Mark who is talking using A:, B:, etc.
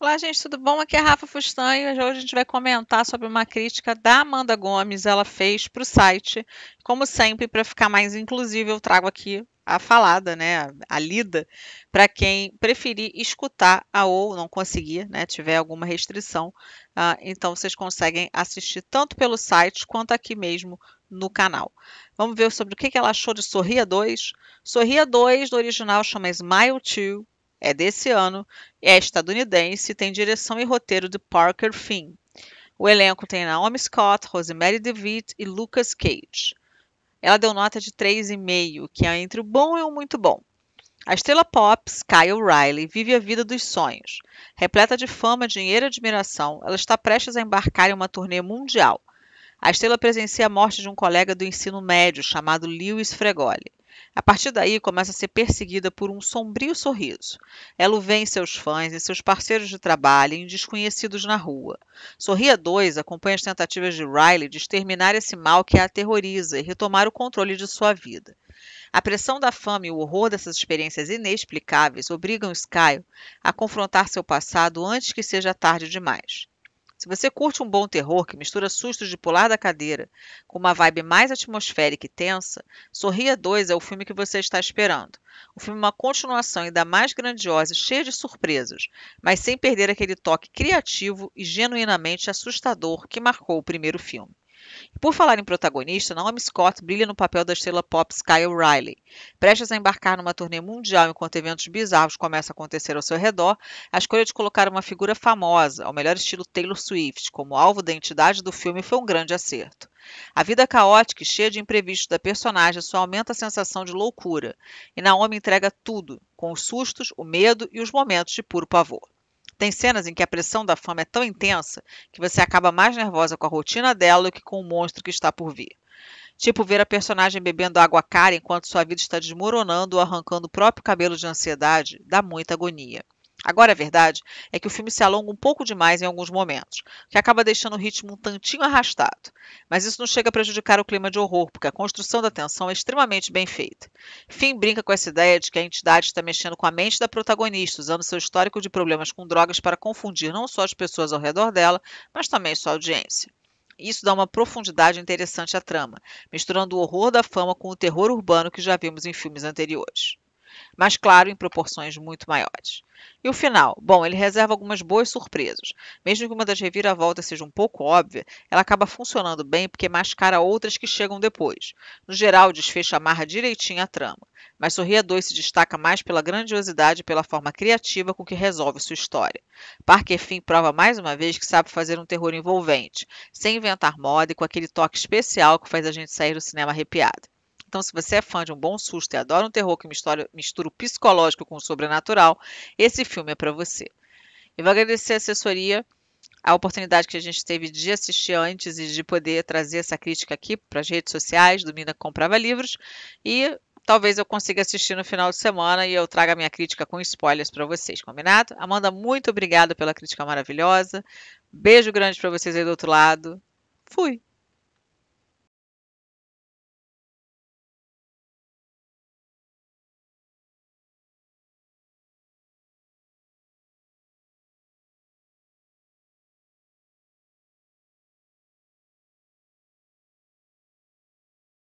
A: Olá, gente, tudo bom? Aqui é a Rafa e Hoje a gente vai comentar sobre uma crítica da Amanda Gomes, ela fez para o site. Como sempre, para ficar mais inclusivo, eu trago aqui a falada, né, a lida, para quem preferir escutar a ou não conseguir, né, tiver alguma restrição. Uh, então, vocês conseguem assistir tanto pelo site quanto aqui mesmo no canal. Vamos ver sobre o que ela achou de Sorria 2. Sorria 2, do original, chama Smile 2 é desse ano, é estadunidense e tem direção e roteiro de Parker Finn. O elenco tem Naomi Scott, Rosemary Devitt e Lucas Cage. Ela deu nota de 3,5, que é entre o bom e o muito bom. A estrela pop, Kyle Riley, vive a vida dos sonhos. Repleta de fama, dinheiro e admiração, ela está prestes a embarcar em uma turnê mundial – a estrela presencia a morte de um colega do ensino médio chamado Lewis Fregoli. A partir daí, começa a ser perseguida por um sombrio sorriso. Ela o vê em seus fãs e seus parceiros de trabalho em desconhecidos na rua. Sorria 2 acompanha as tentativas de Riley de exterminar esse mal que a aterroriza e retomar o controle de sua vida. A pressão da fama e o horror dessas experiências inexplicáveis obrigam Sky a confrontar seu passado antes que seja tarde demais. Se você curte um bom terror que mistura sustos de pular da cadeira com uma vibe mais atmosférica e tensa, Sorria 2 é o filme que você está esperando. O filme é uma continuação ainda mais grandiosa e cheia de surpresas, mas sem perder aquele toque criativo e genuinamente assustador que marcou o primeiro filme por falar em protagonista, Naomi Scott brilha no papel da estrela pop Sky O'Reilly. Prestes a embarcar numa turnê mundial enquanto eventos bizarros começam a acontecer ao seu redor, a escolha de colocar uma figura famosa, ao melhor estilo Taylor Swift, como alvo da entidade do filme foi um grande acerto. A vida caótica e cheia de imprevistos da personagem só aumenta a sensação de loucura, e Naomi entrega tudo, com os sustos, o medo e os momentos de puro pavor. Tem cenas em que a pressão da fama é tão intensa que você acaba mais nervosa com a rotina dela do que com o monstro que está por vir. Tipo ver a personagem bebendo água cara enquanto sua vida está desmoronando ou arrancando o próprio cabelo de ansiedade, dá muita agonia. Agora, a é verdade é que o filme se alonga um pouco demais em alguns momentos, o que acaba deixando o ritmo um tantinho arrastado. Mas isso não chega a prejudicar o clima de horror, porque a construção da tensão é extremamente bem feita. Finn brinca com essa ideia de que a entidade está mexendo com a mente da protagonista, usando seu histórico de problemas com drogas para confundir não só as pessoas ao redor dela, mas também sua audiência. Isso dá uma profundidade interessante à trama, misturando o horror da fama com o terror urbano que já vimos em filmes anteriores mas claro, em proporções muito maiores. E o final? Bom, ele reserva algumas boas surpresas. Mesmo que uma das reviravoltas seja um pouco óbvia, ela acaba funcionando bem porque é mascara outras que chegam depois. No geral, o desfecho amarra direitinho a trama, mas Sorria 2 se destaca mais pela grandiosidade e pela forma criativa com que resolve sua história. Parque fim prova mais uma vez que sabe fazer um terror envolvente, sem inventar moda e com aquele toque especial que faz a gente sair do cinema arrepiado. Então, se você é fã de um bom susto e adora um terror que mistura, mistura o psicológico com o sobrenatural, esse filme é para você. Eu vou agradecer a assessoria, a oportunidade que a gente teve de assistir antes e de poder trazer essa crítica aqui para as redes sociais do Mina Comprava Livros. E talvez eu consiga assistir no final de semana e eu traga minha crítica com spoilers para vocês, combinado? Amanda, muito obrigada pela crítica maravilhosa. Beijo grande para vocês aí do outro lado. Fui!